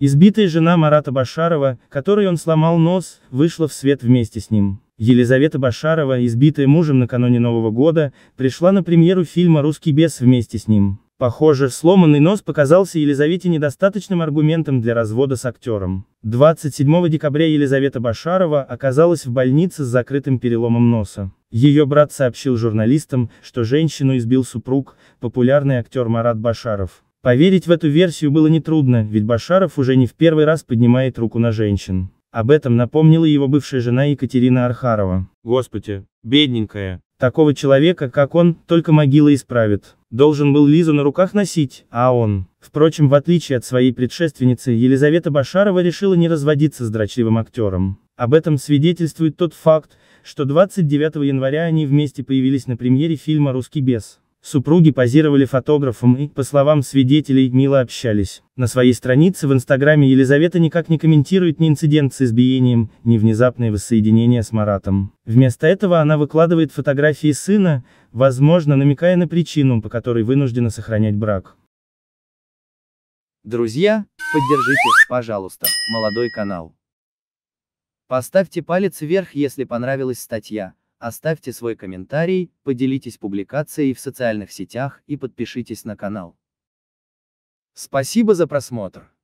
Избитая жена Марата Башарова, которой он сломал нос, вышла в свет вместе с ним. Елизавета Башарова, избитая мужем накануне Нового года, пришла на премьеру фильма «Русский бес» вместе с ним. Похоже, сломанный нос показался Елизавете недостаточным аргументом для развода с актером. 27 декабря Елизавета Башарова оказалась в больнице с закрытым переломом носа. Ее брат сообщил журналистам, что женщину избил супруг, популярный актер Марат Башаров. Поверить в эту версию было нетрудно, ведь Башаров уже не в первый раз поднимает руку на женщин. Об этом напомнила его бывшая жена Екатерина Архарова. Господи, бедненькая. Такого человека, как он, только могила исправит должен был Лизу на руках носить, а он... Впрочем, в отличие от своей предшественницы, Елизавета Башарова решила не разводиться с дрочливым актером. Об этом свидетельствует тот факт, что 29 января они вместе появились на премьере фильма «Русский бес». Супруги позировали фотографам и, по словам свидетелей, мило общались. На своей странице в Инстаграме Елизавета никак не комментирует ни инцидент с избиением, ни внезапное воссоединение с Маратом. Вместо этого она выкладывает фотографии сына, возможно намекая на причину, по которой вынуждена сохранять брак. Друзья, поддержите, пожалуйста, молодой канал. Поставьте палец вверх, если понравилась статья. Оставьте свой комментарий, поделитесь публикацией в социальных сетях и подпишитесь на канал. Спасибо за просмотр.